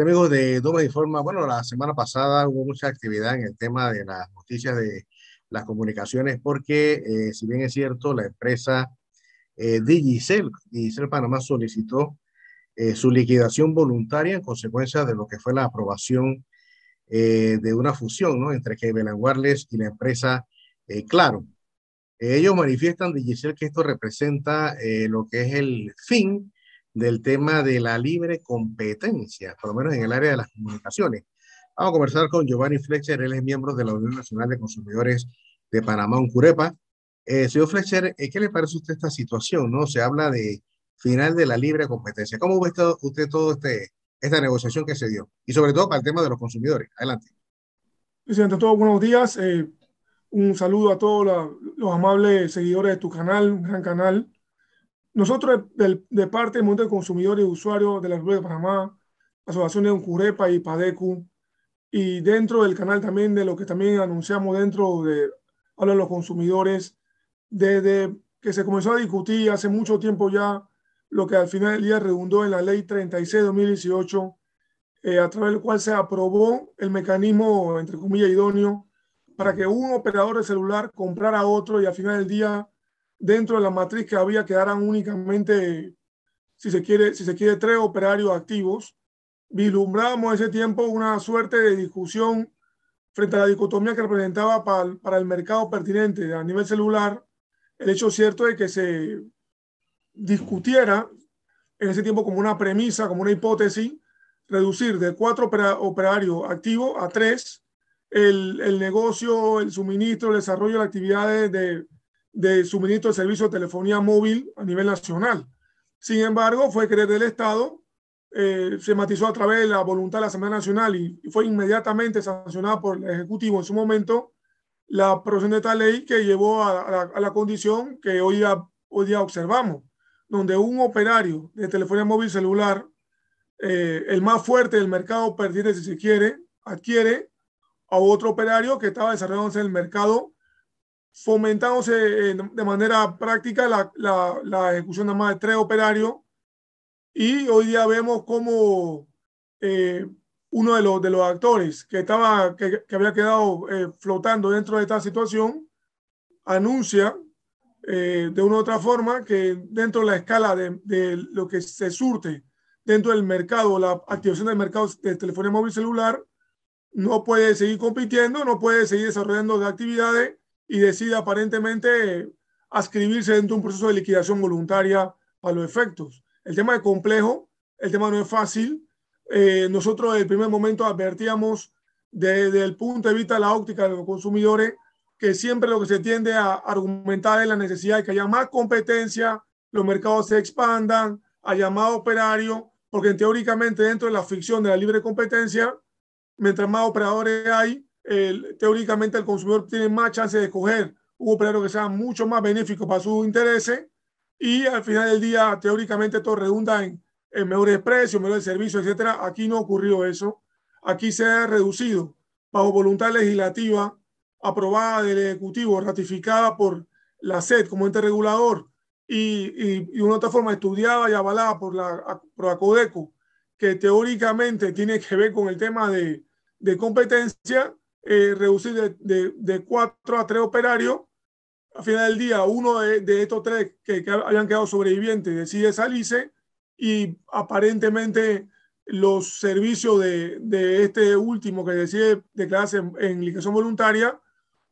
Este, amigos de Doma Informa, bueno, la semana pasada hubo mucha actividad en el tema de las noticias de las comunicaciones, porque eh, si bien es cierto, la empresa eh, Digicel, Digicel Panamá solicitó eh, su liquidación voluntaria en consecuencia de lo que fue la aprobación eh, de una fusión ¿no? entre que Wireless y la empresa Claro. Ellos manifiestan, Digicel, que esto representa lo que es el fin del tema de la libre competencia, por lo menos en el área de las comunicaciones. Vamos a conversar con Giovanni Fletcher, él es miembro de la Unión Nacional de Consumidores de Panamá, Uncurepa. Eh, señor Fletcher, eh, ¿qué le parece a usted esta situación? No Se habla de final de la libre competencia. ¿Cómo ve usted toda este, esta negociación que se dio? Y sobre todo para el tema de los consumidores. Adelante. Presidente, todos buenos días. Eh, un saludo a todos los amables seguidores de tu canal, un gran canal. Nosotros, de, parte del mundo de consumidores y usuarios de la República de Panamá, asociaciones de Uncurepa y Padecu, y dentro del canal también de lo que también anunciamos dentro de Habla de los Consumidores, desde que se comenzó a discutir hace mucho tiempo ya, lo que al final del día redundó en la Ley 36 de 2018, eh, a través del cual se aprobó el mecanismo, entre comillas, idóneo para que un operador de celular comprara a otro y al final del día dentro de la matriz que había quedaran únicamente, si se quiere, si se quiere tres operarios activos. Vislumbramos ese tiempo una suerte de discusión frente a la dicotomía que representaba para el, mercado pertinente a nivel celular el hecho cierto de que se discutiera en ese tiempo como una premisa, como una hipótesis, reducir de cuatro operarios activos a tres el, negocio, el suministro, el desarrollo de actividades de, de suministro de servicio de telefonía móvil a nivel nacional. Sin embargo, fue querer del Estado, eh, se matizó a través de la voluntad de la Asamblea Nacional y, fue inmediatamente sancionada por el Ejecutivo en su momento la aprobación de esta ley que llevó a, la, condición que hoy día, hoy observamos, donde un operario de telefonía móvil celular, eh, el más fuerte del mercado, perdiente si se quiere, adquiere a otro operario que estaba desarrollándose en el mercado Fomentamos eh, de manera práctica la, ejecución de más de tres operarios y hoy día vemos como eh, uno de los, de los actores que, estaba, que, había quedado eh, flotando dentro de esta situación anuncia de una u otra forma que dentro de la escala de, lo que se surte dentro del mercado, la activación del mercado de telefonía móvil celular, no puede seguir compitiendo, no puede seguir desarrollando actividades y decide aparentemente ascribirse dentro de un proceso de liquidación voluntaria para los efectos. El tema es complejo, el tema no es fácil. Eh, nosotros desde el primer momento advertíamos desde el punto de vista de la óptica de los consumidores que siempre lo que se tiende a argumentar es la necesidad de que haya más competencia, los mercados se expandan, haya más operario, porque teóricamente dentro de la ficción de la libre competencia, mientras más operadores hay, teóricamente el consumidor tiene más chance de escoger un operador que sea mucho más benéfico para sus intereses y al final del día, teóricamente, todo redunda en, mejores precios, mejores servicios, etcétera. Aquí no ocurrió eso. Aquí se ha reducido bajo voluntad legislativa aprobada del Ejecutivo, ratificada por la SED como ente regulador y, de una otra forma estudiada y avalada por la Codeco, que teóricamente tiene que ver con el tema de, de competencia, eh, reducir de, de, cuatro a tres operarios. Al final del día, uno de, estos tres que, que, habían quedado sobrevivientes decide salirse y aparentemente los servicios de, este último que decide declararse en, en voluntaria,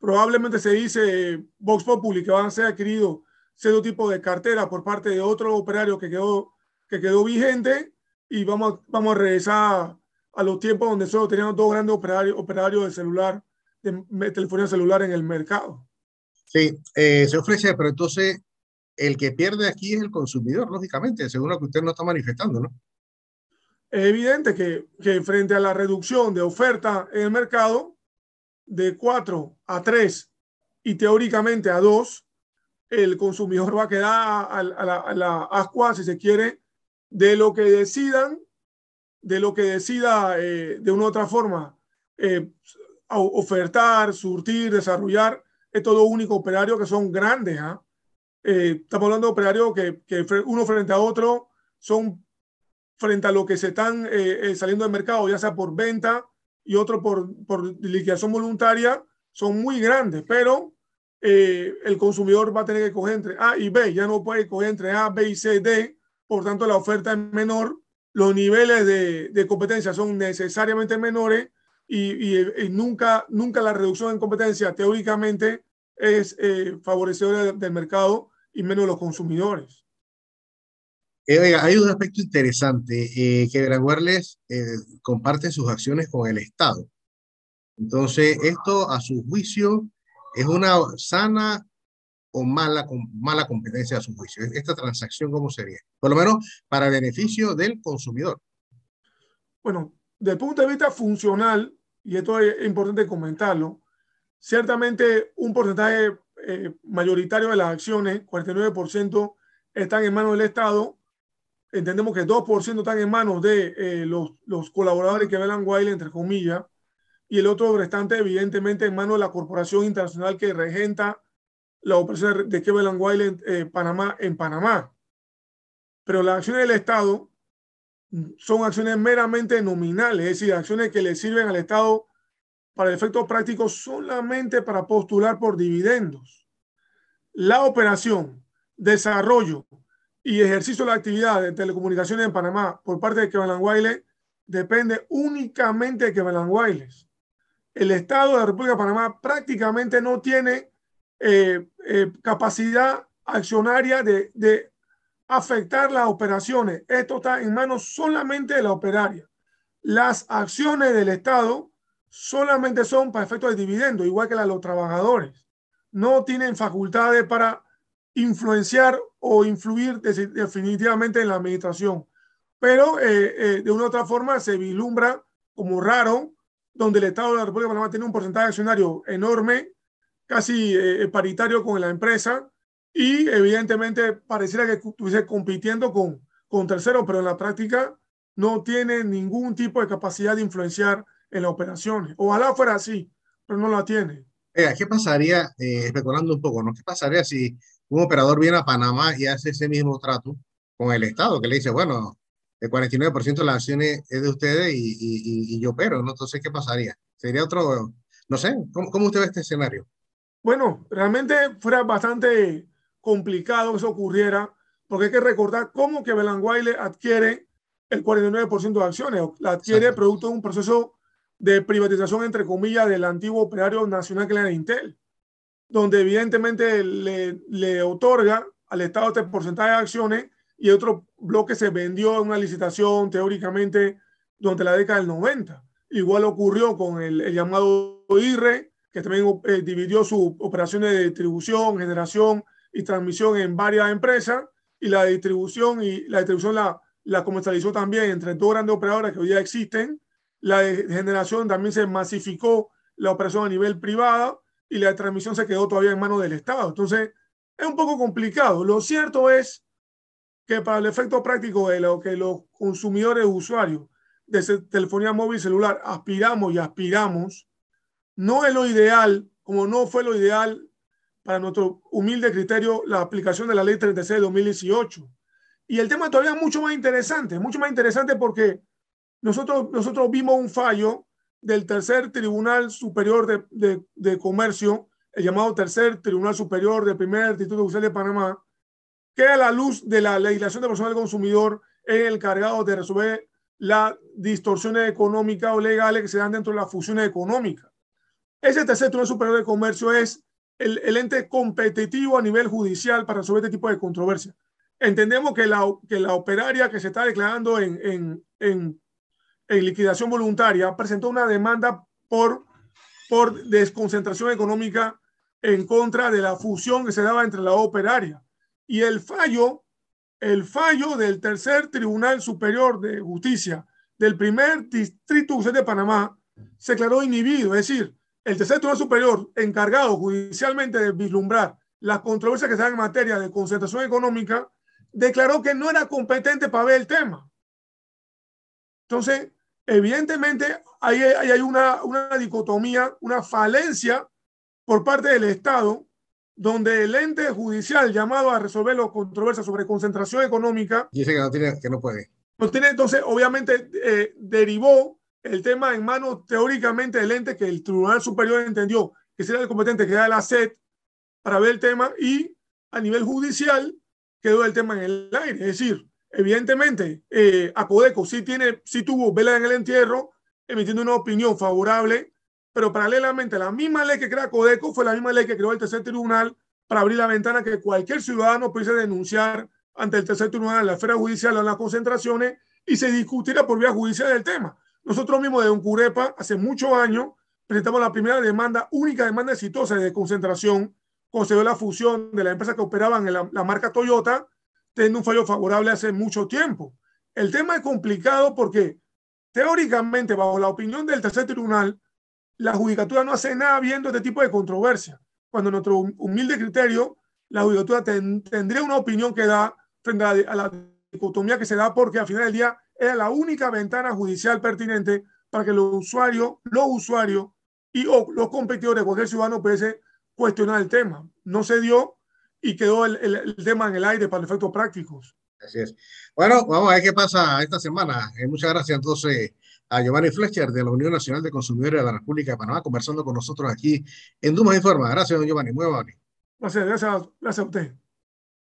probablemente se dice Vox Populi que van a ser adquiridos cierto tipo de cartera por parte de otro operario que quedó, que quedó vigente y vamos, vamos a regresar a los tiempos donde solo teníamos dos grandes operarios, operarios de celular, de telefonía celular en el mercado. Sí, eh, se ofrece, pero entonces el que pierde aquí es el consumidor, lógicamente, según lo que usted no está manifestando, ¿no? Es evidente que, que frente a la reducción de oferta en el mercado de 4 a 3 y teóricamente a 2, el consumidor va a quedar a, a, la, a la ascua, si se quiere, de lo que decidan de lo que decida eh, de una u otra forma eh, ofertar, surtir, desarrollar, es todo único operario que son grandes. ¿ah? Eh, estamos hablando de operarios que, uno frente a otro son frente a lo que se están saliendo del mercado, ya sea por venta y otro por, por liquidación voluntaria, son muy grandes, pero el consumidor va a tener que coger entre A y B, ya no puede coger entre A, B y C, D, por tanto la oferta es menor los niveles de, competencia son necesariamente menores y, nunca, nunca la reducción en competencia teóricamente es eh, favorecedora del, mercado y menos de los consumidores. Eh, hay un aspecto interesante, eh, que Gran comparte sus acciones con el Estado. Entonces, esto a su juicio es una sana o mala, mala competencia a su juicio. ¿Esta transacción cómo sería? Por lo menos para beneficio del consumidor. Bueno, desde el punto de vista funcional, y esto es importante comentarlo, ciertamente un porcentaje eh, mayoritario de las acciones, 49%, están en manos del Estado. Entendemos que 2% están en manos de eh, los, los, colaboradores que velan Guayle, entre comillas, y el otro restante evidentemente en manos de la corporación internacional que regenta la operación de Kevin Wiley en, eh, Panamá, en Panamá. Pero las acciones del Estado son acciones meramente nominales, es decir, acciones que le sirven al Estado para efectos prácticos solamente para postular por dividendos. La operación, desarrollo y ejercicio de la actividad de telecomunicaciones en Panamá por parte de Kevin Wiley depende únicamente de Kevin Wiley. El Estado de la República de Panamá prácticamente no tiene eh, eh, capacidad accionaria de, afectar las operaciones. Esto está en manos solamente de la operaria. Las acciones del Estado solamente son para efectos de dividendo, igual que las de los trabajadores. No tienen facultades para influenciar o influir definitivamente en la administración. Pero eh, de una u otra forma se vislumbra como raro, donde el Estado de la República de Panamá tiene un porcentaje accionario enorme casi eh, eh, paritario con la empresa y evidentemente pareciera que estuviese compitiendo con, con terceros, pero en la práctica no tiene ningún tipo de capacidad de influenciar en las operaciones. Ojalá fuera así, pero no la tiene. ¿Qué pasaría, eh, especulando un poco, ¿no? ¿qué pasaría si un operador viene a Panamá y hace ese mismo trato con el Estado, que le dice, bueno, el 49% de las acciones es de ustedes y, y, yo opero, ¿no? Entonces, ¿qué pasaría? Sería otro, no sé, cómo usted ve este escenario? Bueno, realmente fuera bastante complicado que eso ocurriera, porque hay que recordar cómo que Belanguaile adquiere el 49% de acciones, la adquiere producto de un proceso de privatización, entre comillas, del antiguo operario nacional que era Intel, donde evidentemente le, otorga al Estado este porcentaje de acciones y otro bloque se vendió en una licitación teóricamente durante la década del 90. Igual ocurrió con el, el llamado IRE, que también eh, dividió sus operaciones de distribución, generación y transmisión en varias empresas y la distribución y la distribución la, la comercializó también entre dos grandes operadoras que hoy día existen. La generación también se masificó la operación a nivel privado y la transmisión se quedó todavía en manos del Estado. Entonces, es un poco complicado. Lo cierto es que para el efecto práctico de lo que los consumidores usuarios de telefonía móvil celular aspiramos y aspiramos no es lo ideal, como no fue lo ideal para nuestro humilde criterio la aplicación de la ley 36 de 2018. Y el tema todavía es mucho más interesante, mucho más interesante porque nosotros, nosotros vimos un fallo del tercer Tribunal Superior de, Comercio, el llamado tercer Tribunal Superior de primer Instituto Judicial de Panamá, que a la luz de la legislación de personal del consumidor es el encargado de resolver las distorsiones económicas o legales que se dan dentro de las fusiones económicas. Ese tercer Tribunal Superior de Comercio es el, ente competitivo a nivel judicial para resolver este tipo de controversia. Entendemos que la, que la operaria que se está declarando en, en, en, liquidación voluntaria presentó una demanda por, por desconcentración económica en contra de la fusión que se daba entre la operaria. Y el fallo, el fallo del tercer Tribunal Superior de Justicia del primer Distrito de Panamá se declaró inhibido, es decir, el tercer tribunal superior, encargado judicialmente de vislumbrar las controversias que se en materia de concentración económica, declaró que no era competente para ver el tema. Entonces, evidentemente, ahí, hay una, dicotomía, una falencia por parte del Estado, donde el ente judicial llamado a resolver las controversias sobre concentración económica... Dice que no, puede. entonces, obviamente, eh, derivó el tema en manos teóricamente del ente que el Tribunal Superior entendió que sería el competente que era la SED para ver el tema y a nivel judicial quedó el tema en el aire. Es decir, evidentemente, eh, Acodeco sí, tiene, tuvo vela en el entierro, emitiendo una opinión favorable, pero paralelamente la misma ley que crea Codeco fue la misma ley que creó el tercer tribunal para abrir la ventana que cualquier ciudadano pudiese denunciar ante el tercer tribunal en la esfera judicial o las concentraciones y se discutiera por vía judicial el tema. Nosotros mismos de Uncurepa, hace muchos años, presentamos la primera demanda, única demanda exitosa de concentración, concedió la fusión de las empresas que operaban en la, marca Toyota, teniendo un fallo favorable hace mucho tiempo. El tema es complicado porque teóricamente, bajo la opinión del tercer tribunal, la judicatura no hace nada viendo este tipo de controversia. Cuando nuestro humilde criterio, la judicatura tendría una opinión que da frente a la, a la dicotomía que se da porque al final del día era la única ventana judicial pertinente para que los usuarios, los usuarios y los competidores, cualquier ciudadano pudiese cuestionar el tema. No se dio y quedó el, tema en el aire para efectos prácticos. Así es. Bueno, vamos a ver qué pasa esta semana. Eh, muchas gracias entonces a Giovanni Fletcher de la Unión Nacional de Consumidores de la República de Panamá conversando con nosotros aquí en Dumas Informa. Gracias, don Giovanni. Muy amable. Gracias, gracias, gracias a usted.